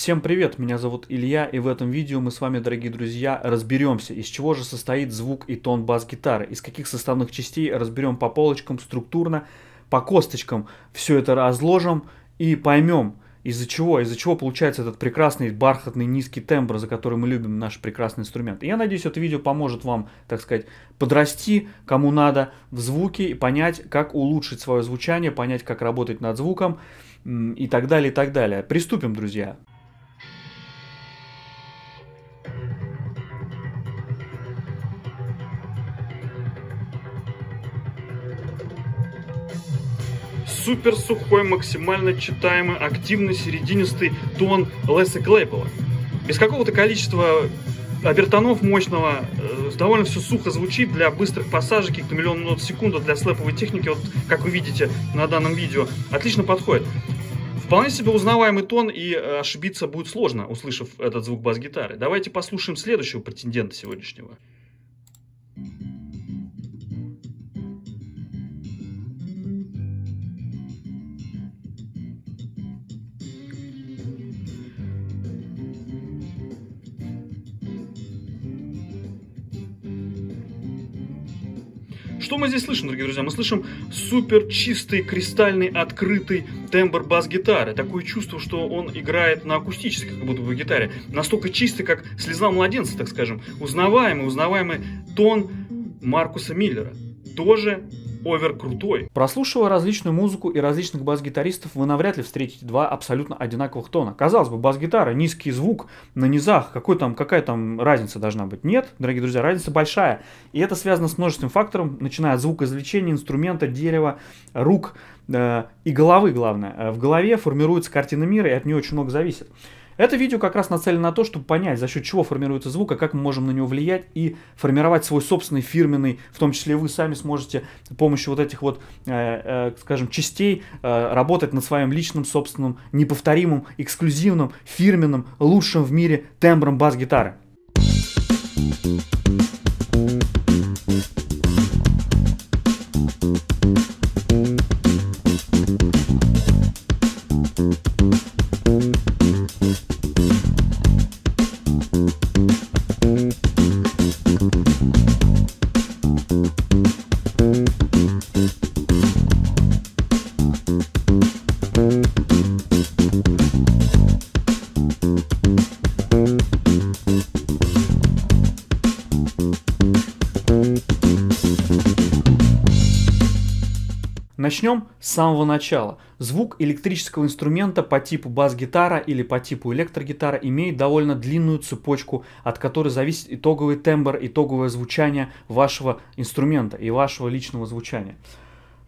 Всем привет, меня зовут Илья, и в этом видео мы с вами, дорогие друзья, разберемся, из чего же состоит звук и тон бас-гитары, из каких составных частей разберем по полочкам, структурно, по косточкам, все это разложим и поймем, из-за чего, из-за чего получается этот прекрасный бархатный низкий тембр, за который мы любим наш прекрасный инструмент. И я надеюсь, это видео поможет вам, так сказать, подрасти, кому надо, в звуке и понять, как улучшить свое звучание, понять, как работать над звуком и так далее, и так далее. Приступим, друзья. супер сухой, максимально читаемый, активный, серединистый тон Леса Клейбола. Без какого-то количества обертонов мощного, э, довольно все сухо звучит для быстрых пассажей, каких-то миллион нот в секунду, для слэповой техники, вот как вы видите на данном видео, отлично подходит. Вполне себе узнаваемый тон, и э, ошибиться будет сложно, услышав этот звук бас-гитары. Давайте послушаем следующего претендента сегодняшнего. Что мы здесь слышим, дорогие друзья? Мы слышим супер чистый, кристальный, открытый тембр бас-гитары. Такое чувство, что он играет на акустической, как будто бы гитаре. Настолько чистый, как слеза младенца, так скажем. Узнаваемый, узнаваемый тон Маркуса Миллера. Тоже овер крутой. Прослушивая различную музыку и различных бас-гитаристов, вы навряд ли встретите два абсолютно одинаковых тона. Казалось бы, бас-гитара, низкий звук на низах, какой там, какая там разница должна быть? Нет, дорогие друзья, разница большая. И это связано с множеством факторов, начиная от звукоизвлечения, инструмента, дерева, рук э, и головы, главное. Э, в голове формируется картина мира, и от нее очень много зависит. Это видео как раз нацелено на то, чтобы понять, за счет чего формируется звук, а как мы можем на него влиять и формировать свой собственный фирменный, в том числе вы сами сможете с помощью вот этих вот, э, э, скажем, частей э, работать над своим личным, собственным, неповторимым, эксклюзивным, фирменным, лучшим в мире тембром бас-гитары. Thank you. Начнем с самого начала. Звук электрического инструмента по типу бас-гитара или по типу электрогитара имеет довольно длинную цепочку, от которой зависит итоговый тембр, итоговое звучание вашего инструмента и вашего личного звучания.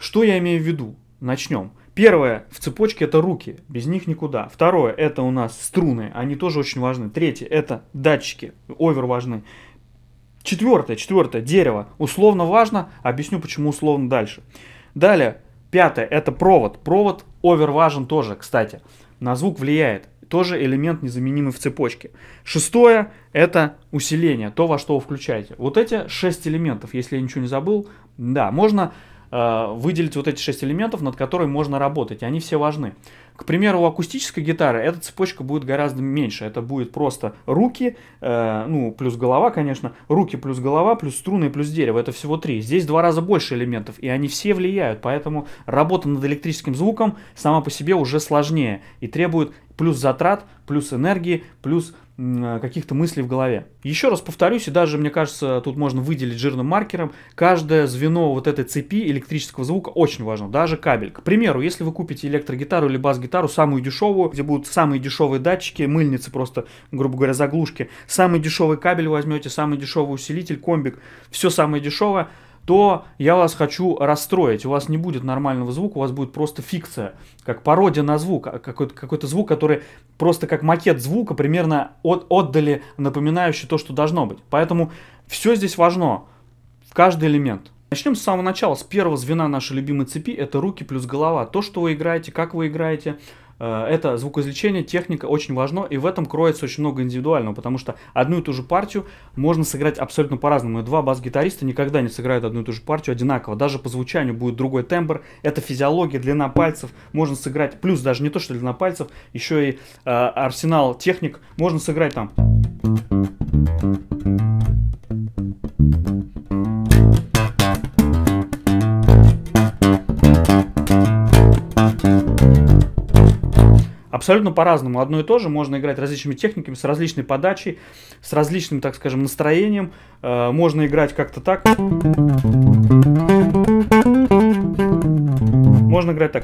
Что я имею в виду? Начнем. Первое в цепочке это руки, без них никуда. Второе это у нас струны, они тоже очень важны. Третье это датчики, овер важны. Четвертое, четвертое, дерево. Условно важно, объясню почему условно дальше. Далее, Пятое, это провод. Провод оверважен тоже, кстати. На звук влияет. Тоже элемент незаменимый в цепочке. Шестое, это усиление, то, во что вы включаете. Вот эти шесть элементов, если я ничего не забыл, да, можно э, выделить вот эти шесть элементов, над которыми можно работать, и они все важны. К примеру, у акустической гитары эта цепочка будет гораздо меньше. Это будет просто руки, э, ну, плюс голова, конечно, руки плюс голова, плюс струны, плюс дерево. Это всего три. Здесь два раза больше элементов, и они все влияют. Поэтому работа над электрическим звуком сама по себе уже сложнее и требует Плюс затрат, плюс энергии, плюс э, каких-то мыслей в голове. Еще раз повторюсь, и даже, мне кажется, тут можно выделить жирным маркером, каждое звено вот этой цепи электрического звука очень важно, даже кабель. К примеру, если вы купите электрогитару или бас-гитару, самую дешевую, где будут самые дешевые датчики, мыльницы просто, грубо говоря, заглушки, самый дешевый кабель возьмете, самый дешевый усилитель, комбик, все самое дешевое – то я вас хочу расстроить. У вас не будет нормального звука, у вас будет просто фикция, как пародия на звук, а какой-то какой звук, который просто как макет звука примерно от, отдали, напоминающий то, что должно быть. Поэтому все здесь важно, в каждый элемент. Начнем с самого начала, с первого звена нашей любимой цепи, это руки плюс голова. То, что вы играете, как вы играете, Э, это звукоизвлечение, техника очень важно, и в этом кроется очень много индивидуального, потому что одну и ту же партию можно сыграть абсолютно по-разному, и два бас-гитариста никогда не сыграют одну и ту же партию одинаково, даже по звучанию будет другой тембр, это физиология, длина пальцев, можно сыграть, плюс даже не то, что длина пальцев, еще и э, арсенал техник, можно сыграть там... абсолютно по-разному. Одно и то же можно играть различными техниками, с различной подачей, с различным, так скажем, настроением. Э, можно играть как-то так. Можно играть так.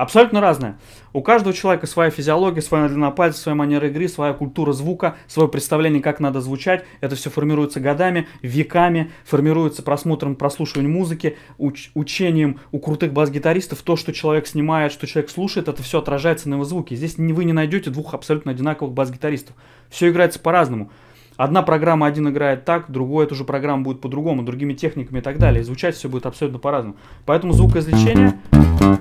Абсолютно разное. У каждого человека своя физиология, своя длина пальца, своя манера игры, своя культура звука, свое представление, как надо звучать. Это все формируется годами, веками, формируется просмотром, прослушиванием музыки, уч- учением у крутых бас-гитаристов. То, что человек снимает, что человек слушает, это все отражается на его звуке. Здесь вы не найдете двух абсолютно одинаковых бас-гитаристов. Все играется по-разному. Одна программа, один играет так, другой эту же программу будет по-другому, другими техниками и так далее. И звучать все будет абсолютно по-разному. Поэтому звукоизвлечение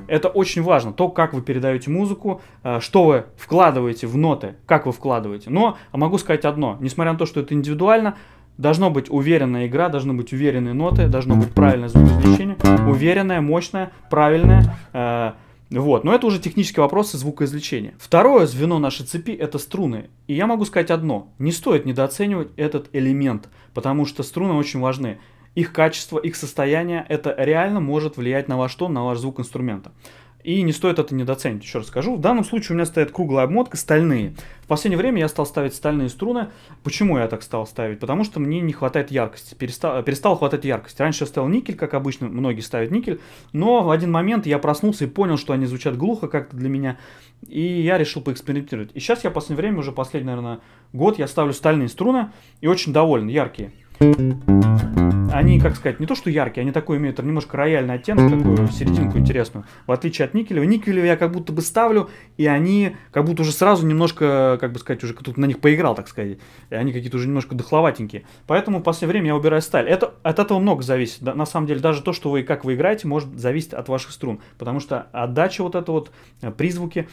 это очень важно, то, как вы передаете музыку, э, что вы вкладываете в ноты, как вы вкладываете. Но могу сказать одно, несмотря на то, что это индивидуально, должна быть уверенная игра, должны быть уверенные ноты, должно быть правильное звукоизвлечение, уверенное, мощное, правильное. Э, вот, но это уже технические вопросы звукоизвлечения. Второе звено нашей цепи – это струны. И я могу сказать одно, не стоит недооценивать этот элемент, потому что струны очень важны их качество, их состояние, это реально может влиять на ваш тон, на ваш звук инструмента. И не стоит это недооценить, еще раз скажу. В данном случае у меня стоит круглая обмотка, стальные. В последнее время я стал ставить стальные струны. Почему я так стал ставить? Потому что мне не хватает яркости, перестал, перестал хватать яркости. Раньше я ставил никель, как обычно многие ставят никель, но в один момент я проснулся и понял, что они звучат глухо как-то для меня, и я решил поэкспериментировать. И сейчас я в последнее время, уже последний, наверное, год, я ставлю стальные струны и очень доволен, яркие. Они, как сказать, не то что яркие, они такой имеют немножко рояльный оттенок, такую серединку интересную. В отличие от никелева. Никелева я как будто бы ставлю, и они как будто уже сразу немножко, как бы сказать, уже тут на них поиграл, так сказать. И они какие-то уже немножко дохловатенькие. Поэтому в последнее время я убираю сталь. Это, от этого много зависит. На самом деле, даже то, что вы как вы играете, может зависеть от ваших струн. Потому что отдача вот это вот, э, призвуки,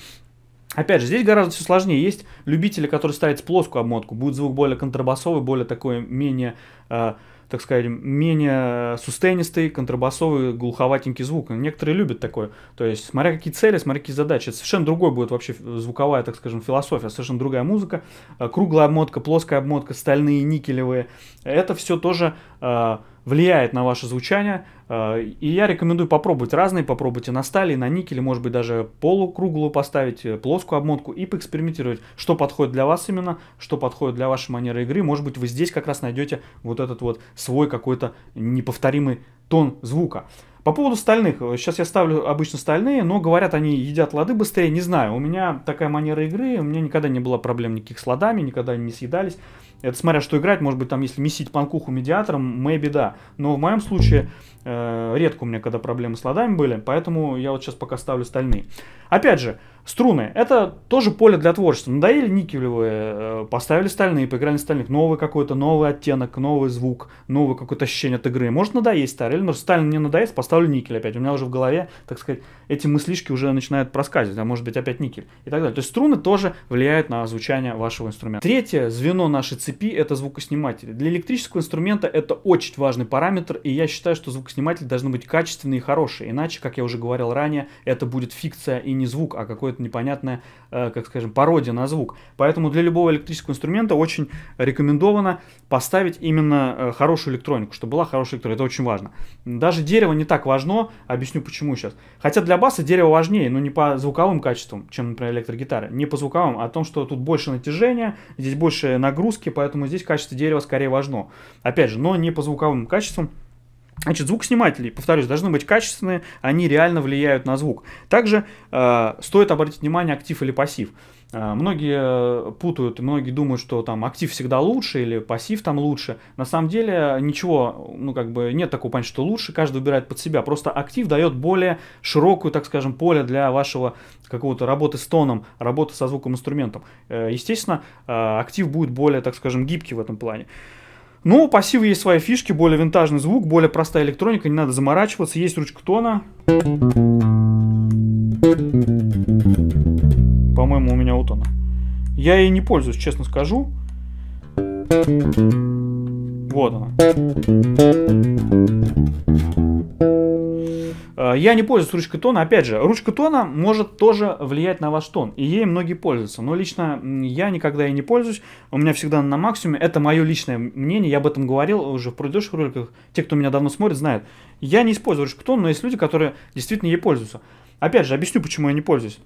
Опять же, здесь гораздо все сложнее. Есть любители, которые ставят плоскую обмотку. Будет звук более контрабасовый, более такой, менее, э, так сказать, менее сустенистый, контрабасовый, глуховатенький звук. Некоторые любят такое. То есть, смотря какие цели, смотря какие задачи. Это совершенно другой будет вообще звуковая, так скажем, философия, совершенно другая музыка. Э, круглая обмотка, плоская обмотка, стальные, никелевые. Это все тоже... Э, влияет на ваше звучание. Э, и я рекомендую попробовать разные, попробуйте на стали, на никеле, может быть даже полукруглую поставить, э, плоскую обмотку и поэкспериментировать, что подходит для вас именно, что подходит для вашей манеры игры. Может быть вы здесь как раз найдете вот этот вот свой какой-то неповторимый тон звука. По поводу стальных, э, сейчас я ставлю обычно стальные, но говорят, они едят лады быстрее, не знаю. У меня такая манера игры, у меня никогда не было проблем никаких с ладами, никогда они не съедались. Это смотря что играть, может быть, там, если месить панкуху медиатором, maybe да. Но в моем случае э, редко у меня когда проблемы с ладами были, поэтому я вот сейчас пока ставлю стальные. Опять же, Струны. Это тоже поле для творчества. Надоели никелевые, э, поставили стальные, поиграли на стальных. Новый какой-то, новый оттенок, новый звук, новое какое-то ощущение от игры. Может надоесть старый, но сталь не надоест, поставлю никель опять. У меня уже в голове, так сказать, эти мыслишки уже начинают проскальзывать, а может быть опять никель и так далее. То есть струны тоже влияют на звучание вашего инструмента. Третье звено нашей цепи – это звукосниматели. Для электрического инструмента это очень важный параметр, и я считаю, что звукосниматели должны быть качественные и хорошие. Иначе, как я уже говорил ранее, это будет фикция и не звук, а какой-то какое-то непонятное, э, как скажем, пародия на звук. Поэтому для любого электрического инструмента очень рекомендовано поставить именно э, хорошую электронику, чтобы была хорошая электроника. Это очень важно. Даже дерево не так важно, объясню почему сейчас. Хотя для баса дерево важнее, но не по звуковым качествам, чем, например, электрогитара. Не по звуковым, а о том, что тут больше натяжения, здесь больше нагрузки, поэтому здесь качество дерева скорее важно. Опять же, но не по звуковым качествам, Значит, звукосниматели, повторюсь, должны быть качественные, они реально влияют на звук. Также э, стоит обратить внимание, актив или пассив. Э, многие э, путают, многие думают, что там актив всегда лучше или пассив там лучше. На самом деле ничего, ну как бы нет такого понятия, что лучше, каждый выбирает под себя. Просто актив дает более широкую, так скажем, поле для вашего какого-то работы с тоном, работы со звуком инструментом. Э, естественно, э, актив будет более, так скажем, гибкий в этом плане. Э, ну, у пассива есть свои фишки, более винтажный звук, более простая электроника, не надо заморачиваться. Есть ручка тона. По-моему, у меня у тона. Я ей не пользуюсь, честно скажу. Вот она. Э, я не пользуюсь ручкой тона. Опять же, ручка тона может тоже влиять на ваш тон. И ей многие пользуются. Но лично я никогда ей не пользуюсь. У меня всегда на максимуме. Это мое личное мнение. Я об этом говорил уже в предыдущих роликах. Те, кто меня давно смотрит, знают. Я не использую ручку тона, но есть люди, которые действительно ей пользуются. Опять же, объясню, почему я не пользуюсь.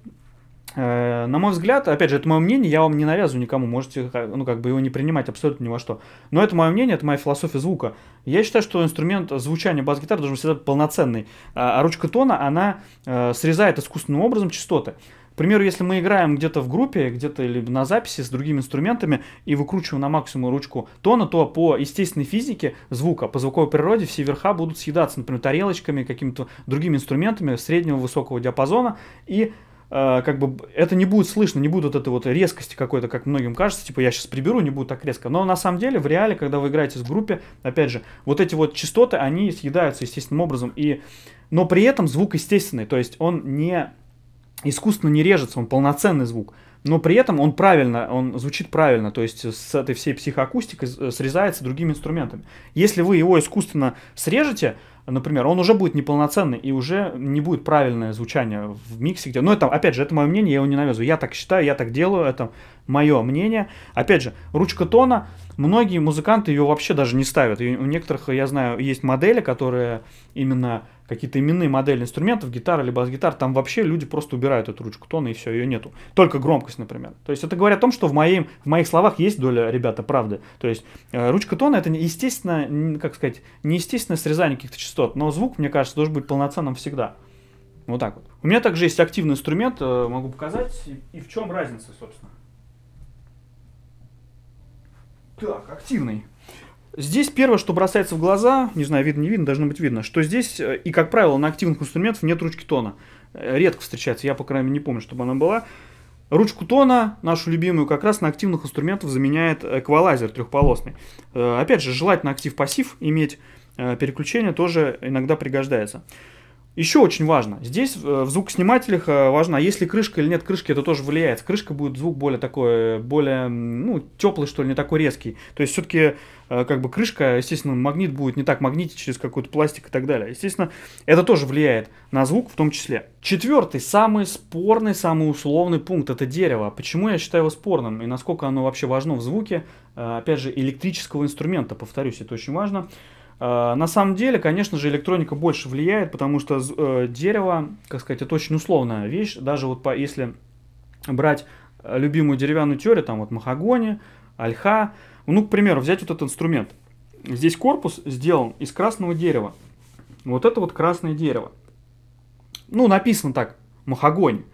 Э, на мой взгляд, опять же, это мое мнение, я вам не навязываю никому, можете, э, ну, как бы его не принимать абсолютно ни во что. Но это мое мнение, это моя философия звука. Я считаю, что инструмент звучания бас-гитары должен быть всегда полноценный, а, а ручка тона, она э, срезает искусственным образом частоты. К примеру, если мы играем где-то в группе, где-то или на записи с другими инструментами и выкручиваем на максимум ручку тона, то по естественной физике звука, по звуковой природе все верха будут съедаться, например, тарелочками, какими-то другими инструментами среднего высокого диапазона, и Э, как бы это не будет слышно, не будет вот этой вот резкости какой-то, как многим кажется, типа я сейчас приберу, не будет так резко. Но на самом деле в реале, когда вы играете с группе, опять же, вот эти вот частоты, они съедаются естественным образом, и... но при этом звук естественный, то есть он не искусственно не режется, он полноценный звук. Но при этом он правильно, он звучит правильно, то есть с этой всей психоакустикой э, срезается другими инструментами. Если вы его искусственно срежете, например, он уже будет неполноценный и уже не будет правильное звучание в миксе. Где... Ну, это, опять же, это мое мнение, я его не навязываю. Я так считаю, я так делаю, это мое мнение. Опять же, ручка тона, многие музыканты ее вообще даже не ставят. И у некоторых, я знаю, есть модели, которые именно какие-то именные модели инструментов, гитара либо бас-гитар, там вообще люди просто убирают эту ручку тона и все, ее нету. Только громкость, например. То есть это говорит о том, что в, моей, в моих словах есть доля, ребята, правды. То есть э, ручка тона это естественно, как сказать, неестественное срезание каких-то частот, но звук, мне кажется, должен быть полноценным всегда. Вот так вот. У меня также есть активный инструмент, э, могу показать, и, и в чем разница, собственно. Так, активный. Здесь первое, что бросается в глаза, не знаю, видно, не видно, должно быть видно, что здесь, э, и как правило, на активных инструментах нет ручки тона. Э, редко встречается, я, по крайней мере, не помню, чтобы она была. Ручку тона, нашу любимую, как раз на активных инструментах заменяет эквалайзер трехполосный. Э, опять же, желательно актив-пассив иметь, переключение тоже иногда пригождается. Еще очень важно, здесь э, в звукоснимателях э, важно, а если крышка или нет крышки, это тоже влияет. Крышка будет звук более такой, э, более, ну, теплый, что ли, не такой резкий. То есть все-таки, как бы, крышка, естественно, магнит будет не так магнитить через какой-то пластик и так далее. Естественно, это тоже влияет на звук в том числе. Четвертый, самый спорный, самый условный пункт, это дерево. Почему я считаю его спорным и насколько оно вообще важно в звуке, опять же, электрического инструмента, повторюсь, это очень важно. Э, на самом деле, конечно же, электроника больше влияет, потому что э, дерево, как сказать, это очень условная вещь. Даже вот по, если брать э, любимую деревянную теорию, там вот махагони, альха, ну, к примеру, взять вот этот инструмент. Здесь корпус сделан из красного дерева. Вот это вот красное дерево. Ну, написано так, махагонь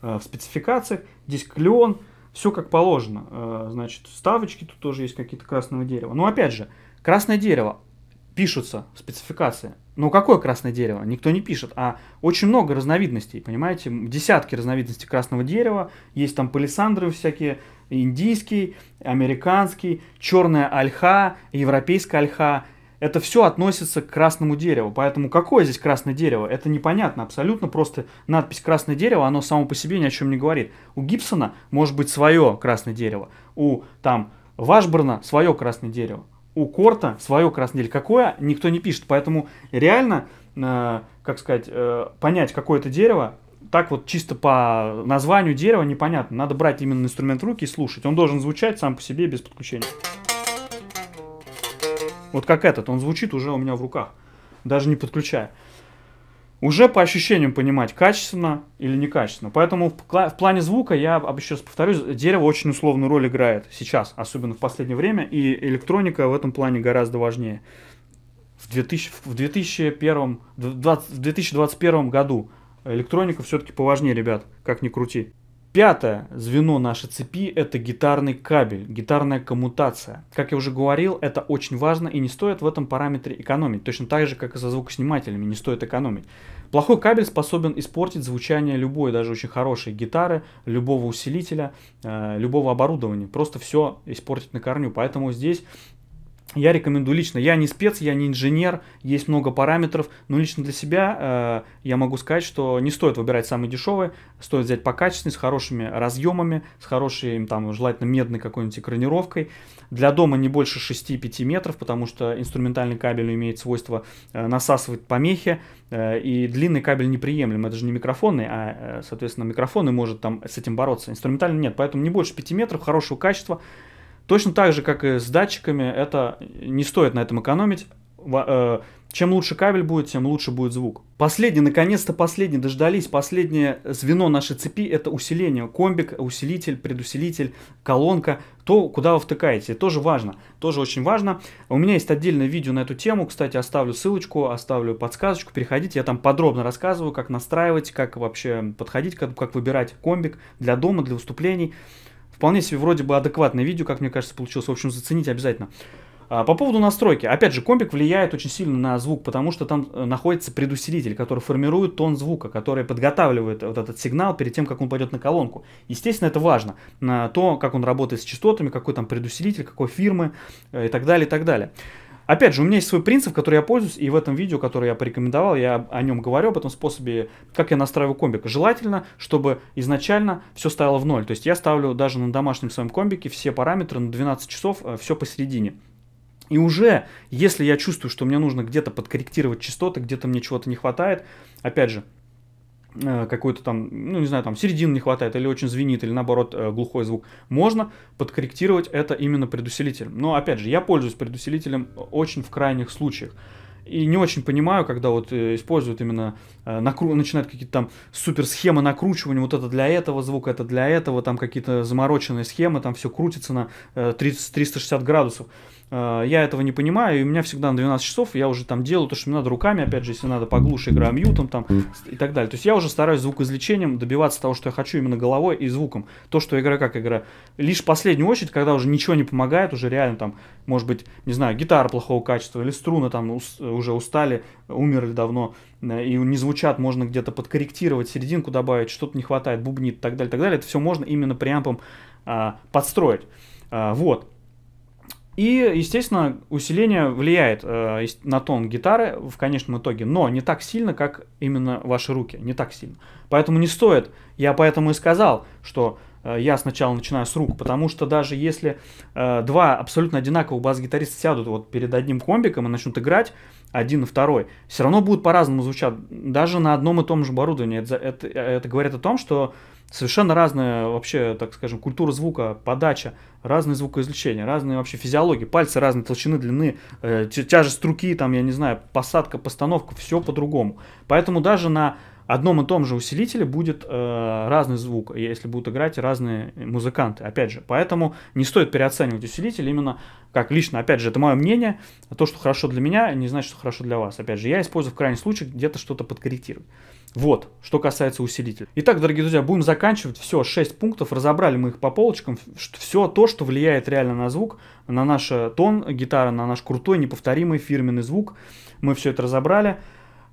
в спецификациях. Здесь клен, все как положено. Значит, ставочки тут тоже есть какие-то красного дерева. Но опять же, красное дерево, пишутся спецификации. Но какое красное дерево? Никто не пишет. А очень много разновидностей, понимаете? Десятки разновидностей красного дерева. Есть там палисандры всякие, индийский, американский, черная ольха, европейская ольха. Это все относится к красному дереву. Поэтому какое здесь красное дерево? Это непонятно абсолютно. Просто надпись «красное дерево», оно само по себе ни о чем не говорит. У Гибсона может быть свое красное дерево. У там Вашборна свое красное дерево у Корта свое красное дело. Какое, никто не пишет. Поэтому реально, э, как сказать, э, понять какое это дерево, так вот чисто по названию дерева непонятно. Надо брать именно инструмент в руки и слушать. Он должен звучать сам по себе без подключения. Вот как этот, он звучит уже у меня в руках, даже не подключая уже по ощущениям понимать, качественно или некачественно. Поэтому в, в плане звука, я еще раз повторюсь, дерево очень условную роль играет сейчас, особенно в последнее время, и электроника в этом плане гораздо важнее. В, 2000, в, 2001, 20, в 2021 году электроника все-таки поважнее, ребят, как ни крути. Пятое звено нашей цепи – это гитарный кабель, гитарная коммутация. Как я уже говорил, это очень важно и не стоит в этом параметре экономить, точно так же, как и со звукоснимателями не стоит экономить. Плохой кабель способен испортить звучание любой, даже очень хорошей гитары, любого усилителя, э, любого оборудования. Просто все испортить на корню. Поэтому здесь я рекомендую лично, я не спец, я не инженер, есть много параметров, но лично для себя э, я могу сказать, что не стоит выбирать самые дешевые, стоит взять по качественному, с хорошими разъемами, с хорошей, там, желательно медной какой-нибудь экранировкой. Для дома не больше 6-5 метров, потому что инструментальный кабель имеет свойство э, насасывать помехи, э, и длинный кабель неприемлем, это же не микрофоны, а, э, соответственно, микрофоны может там с этим бороться. Инструментальный нет, поэтому не больше 5 метров, хорошего качества, Точно так же, как и с датчиками, это не стоит на этом экономить. Э, чем лучше кабель будет, тем лучше будет звук. Последний, наконец-то последний, дождались. Последнее звено нашей цепи – это усиление. Комбик, усилитель, предусилитель, колонка. То, куда вы втыкаете. Тоже важно. Тоже очень важно. У меня есть отдельное видео на эту тему. Кстати, оставлю ссылочку, оставлю подсказочку. Переходите, я там подробно рассказываю, как настраивать, как вообще подходить, как, как выбирать комбик для дома, для выступлений. Вполне себе вроде бы адекватное видео, как мне кажется, получилось. В общем, зацените обязательно. А, по поводу настройки. Опять же, компик влияет очень сильно на звук, потому что там э, находится предусилитель, который формирует тон звука, который подготавливает вот этот сигнал перед тем, как он пойдет на колонку. Естественно, это важно. То, как он работает с частотами, какой там предусилитель, какой фирмы э, и так далее, и так далее. Опять же, у меня есть свой принцип, который я пользуюсь, и в этом видео, которое я порекомендовал, я о нем говорю, об этом способе, как я настраиваю комбик. Желательно, чтобы изначально все стояло в ноль. То есть я ставлю даже на домашнем своем комбике все параметры на 12 часов, э, все посередине. И уже, если я чувствую, что мне нужно где-то подкорректировать частоты, где-то мне чего-то не хватает, опять же, Э, какой-то там, ну не знаю, там середины не хватает, или очень звенит, или наоборот э, глухой звук, можно подкорректировать это именно предусилителем. Но опять же, я пользуюсь предусилителем очень в крайних случаях и не очень понимаю, когда вот э, используют именно, э, накру... начинают какие-то там супер схемы накручивания, вот это для этого звука, это для этого, там какие-то замороченные схемы, там все крутится на 30, э, 360 градусов. Я этого не понимаю, и у меня всегда на 12 часов я уже там делаю то, что мне надо руками, опять же, если надо поглуше, играю мьютом там и так далее. То есть я уже стараюсь звукоизвлечением добиваться того, что я хочу именно головой и звуком. То, что играю, как игра. Лишь в последнюю очередь, когда уже ничего не помогает, уже реально там, может быть, не знаю, гитара плохого качества или струны там уже устали, умерли давно, э, и не звучат, можно где-то подкорректировать, серединку добавить, что-то не хватает, бубнит и так далее, так далее. Это все можно именно преампом а, подстроить. А, вот. И, естественно, усиление влияет э, на тон гитары в конечном итоге, но не так сильно, как именно ваши руки, не так сильно. Поэтому не стоит, я поэтому и сказал, что Э, я сначала начинаю с рук, потому что даже если э, два абсолютно одинаковых бас-гитариста сядут вот перед одним комбиком и начнут играть, один и второй, все равно будут по-разному звучать, даже на одном и том же оборудовании. Это, это, это говорит о том, что совершенно разная вообще, так скажем, культура звука, подача, разные звукоизвлечения, разные вообще физиологии, пальцы разной толщины, длины, э, тяжесть руки, там, я не знаю, посадка, постановка, все по-другому. Поэтому даже на одном и том же усилителе будет э, разный звук, если будут играть разные музыканты, опять же. Поэтому не стоит переоценивать усилитель именно как лично, опять же, это мое мнение, то, что хорошо для меня, не значит, что хорошо для вас. Опять же, я использую в крайнем случае где-то что-то подкорректировать. Вот, что касается усилителя. Итак, дорогие друзья, будем заканчивать. Все, 6 пунктов, разобрали мы их по полочкам. Все то, что влияет реально на звук, на наш э, тон гитары, на наш крутой, неповторимый фирменный звук. Мы все это разобрали.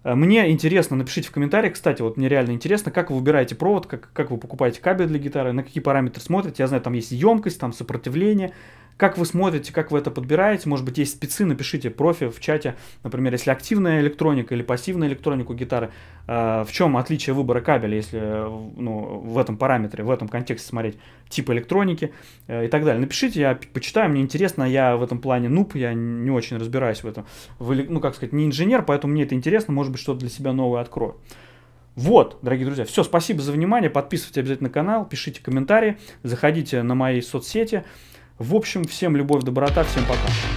Э, мне интересно, напишите в комментариях, кстати, вот мне реально интересно, как вы выбираете провод, как, как вы покупаете кабель для гитары, на какие параметры смотрите. Я знаю, там есть емкость, там сопротивление, как вы смотрите, как вы это подбираете? Может быть, есть спецы, напишите профи в чате. Например, если активная электроника или пассивная электроника у гитары, э, в чем отличие выбора кабеля, если э, ну, в этом параметре, в этом контексте смотреть тип электроники э, и так далее. Напишите, я почитаю, мне интересно, я в этом плане нуб, я не очень разбираюсь в этом. В, ну, как сказать, не инженер, поэтому мне это интересно, может быть, что-то для себя новое открою. Вот, дорогие друзья, все, спасибо за внимание, подписывайтесь обязательно на канал, пишите комментарии, заходите на мои соцсети, в общем, всем любовь, доброта, всем пока.